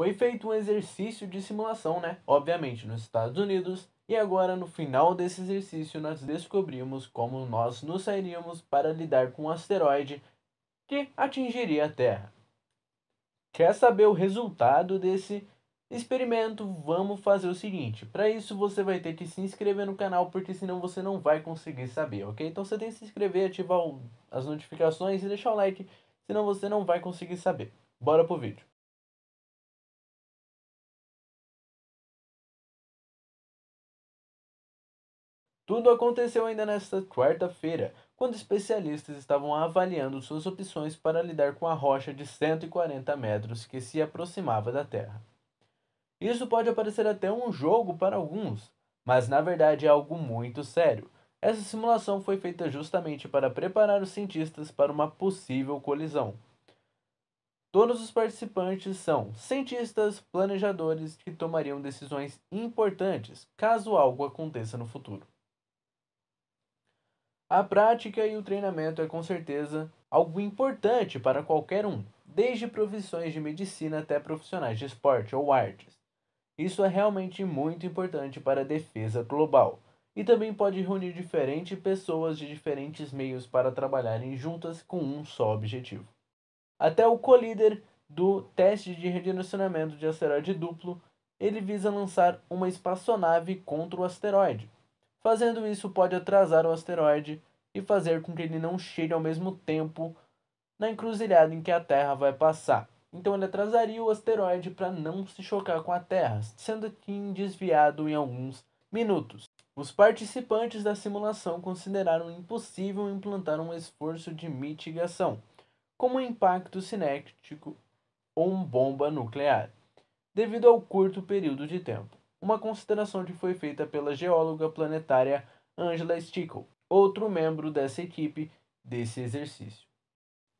Foi feito um exercício de simulação, né? Obviamente nos Estados Unidos, e agora no final desse exercício nós descobrimos como nós nos sairíamos para lidar com um asteroide que atingiria a Terra. Quer saber o resultado desse experimento? Vamos fazer o seguinte. Para isso você vai ter que se inscrever no canal, porque senão você não vai conseguir saber, ok? Então você tem que se inscrever, ativar as notificações e deixar o like, senão você não vai conseguir saber. Bora pro vídeo. Tudo aconteceu ainda nesta quarta-feira, quando especialistas estavam avaliando suas opções para lidar com a rocha de 140 metros que se aproximava da Terra. Isso pode parecer até um jogo para alguns, mas na verdade é algo muito sério. Essa simulação foi feita justamente para preparar os cientistas para uma possível colisão. Todos os participantes são cientistas, planejadores que tomariam decisões importantes caso algo aconteça no futuro. A prática e o treinamento é com certeza algo importante para qualquer um, desde profissões de medicina até profissionais de esporte ou artes. Isso é realmente muito importante para a defesa global e também pode reunir diferentes pessoas de diferentes meios para trabalharem juntas com um só objetivo. Até o colíder do teste de redirecionamento de asteroide duplo, ele visa lançar uma espaçonave contra o asteroide, Fazendo isso, pode atrasar o asteroide e fazer com que ele não chegue ao mesmo tempo na encruzilhada em que a Terra vai passar. Então ele atrasaria o asteroide para não se chocar com a Terra, sendo que desviado em alguns minutos. Os participantes da simulação consideraram impossível implantar um esforço de mitigação, como um impacto cinético ou uma bomba nuclear, devido ao curto período de tempo uma consideração que foi feita pela geóloga planetária Angela Stickle, outro membro dessa equipe desse exercício.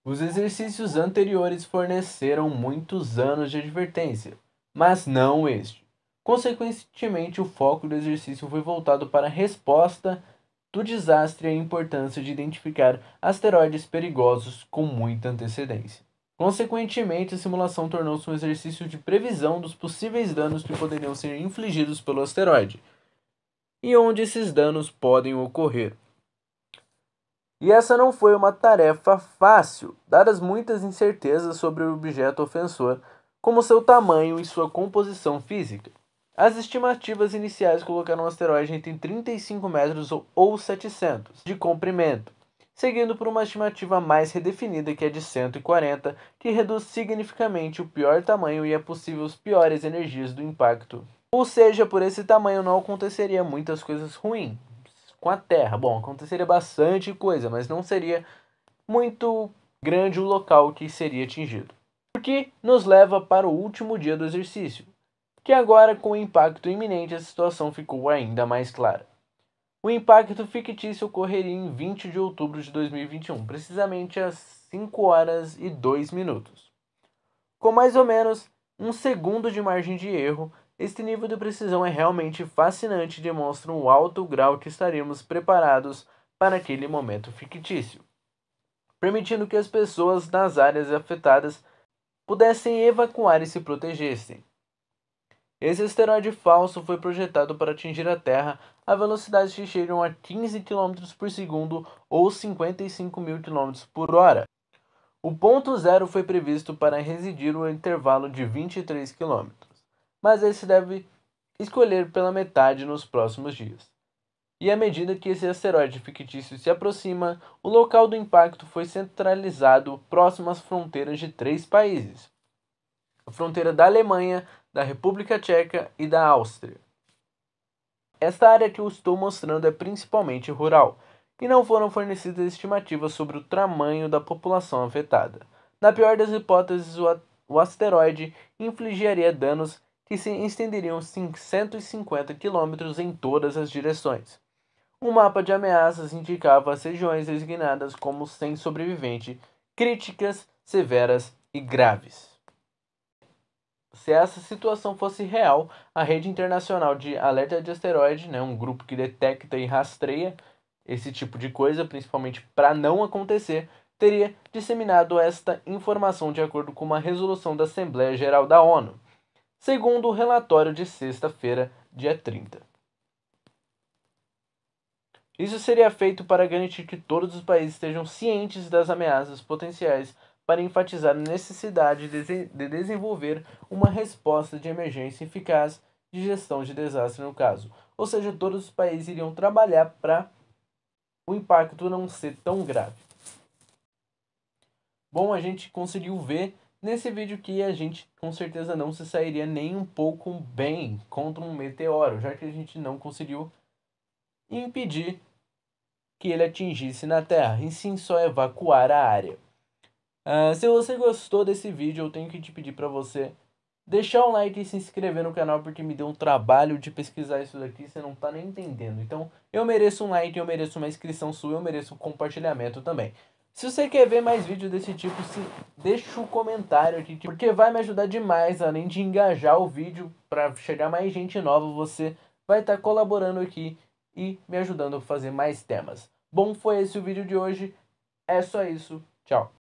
Os exercícios anteriores forneceram muitos anos de advertência, mas não este. Consequentemente, o foco do exercício foi voltado para a resposta do desastre e a importância de identificar asteroides perigosos com muita antecedência. Consequentemente, a simulação tornou-se um exercício de previsão dos possíveis danos que poderiam ser infligidos pelo asteroide e onde esses danos podem ocorrer. E essa não foi uma tarefa fácil, dadas muitas incertezas sobre o objeto ofensor, como seu tamanho e sua composição física. As estimativas iniciais colocaram o asteroide entre 35 metros ou 700 de comprimento, seguindo por uma estimativa mais redefinida que é de 140, que reduz significativamente o pior tamanho e é possível as piores energias do impacto. Ou seja, por esse tamanho não aconteceria muitas coisas ruins com a Terra. Bom, aconteceria bastante coisa, mas não seria muito grande o local que seria atingido. O que nos leva para o último dia do exercício, que agora, com o impacto iminente, a situação ficou ainda mais clara. O impacto fictício ocorreria em 20 de outubro de 2021, precisamente às 5 horas e 2 minutos. Com mais ou menos um segundo de margem de erro, este nível de precisão é realmente fascinante e demonstra o alto grau que estaremos preparados para aquele momento fictício, permitindo que as pessoas nas áreas afetadas pudessem evacuar e se protegessem. Esse asteroide falso foi projetado para atingir a Terra a velocidades que chegam a 15 km por segundo ou 55 mil km por hora. O ponto zero foi previsto para residir um intervalo de 23 km, mas esse deve escolher pela metade nos próximos dias. E à medida que esse asteroide fictício se aproxima, o local do impacto foi centralizado próximo às fronteiras de três países: fronteira da Alemanha, da República Tcheca e da Áustria. Esta área que eu estou mostrando é principalmente rural, e não foram fornecidas estimativas sobre o tamanho da população afetada. Na pior das hipóteses, o, asteroide infligiria danos que se estenderiam 550 quilômetros em todas as direções. O mapa de ameaças indicava as regiões designadas como sem sobrevivente, críticas, severas e graves se essa situação fosse real, a rede internacional de alerta de asteroide, né, um grupo que detecta e rastreia esse tipo de coisa, principalmente para não acontecer, teria disseminado esta informação de acordo com uma resolução da Assembleia Geral da ONU, segundo o relatório de sexta-feira, dia 30. Isso seria feito para garantir que todos os países estejam cientes das ameaças potenciais para enfatizar a necessidade de desenvolver uma resposta de emergência eficaz de gestão de desastre no caso. Ou seja, todos os países iriam trabalhar para o impacto não ser tão grave. Bom, a gente conseguiu ver nesse vídeo que a gente com certeza não se sairia nem um pouco bem contra um meteoro, já que a gente não conseguiu impedir que ele atingisse na Terra, e sim só evacuar a área. Ah, se você gostou desse vídeo, eu tenho que te pedir para você deixar um like e se inscrever no canal, porque me deu um trabalho de pesquisar isso daqui, você não tá nem entendendo. Então, eu mereço um like, eu mereço uma inscrição sua, eu mereço um compartilhamento também. Se você quer ver mais vídeos desse tipo, se deixa um comentário aqui, porque vai me ajudar demais, além de engajar o vídeo para chegar mais gente nova, você vai estar tá colaborando aqui e me ajudando a fazer mais temas. Bom, foi esse o vídeo de hoje. É só isso. Tchau.